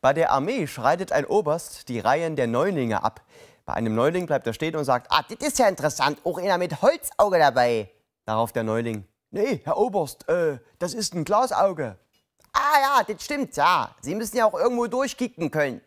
Bei der Armee schreitet ein Oberst die Reihen der Neulinge ab. Bei einem Neuling bleibt er stehen und sagt, ah, das ist ja interessant, auch einer mit Holzauge dabei. Darauf der Neuling, nee, Herr Oberst, äh, das ist ein Glasauge. Ah ja, das stimmt, ja. Sie müssen ja auch irgendwo durchkicken können.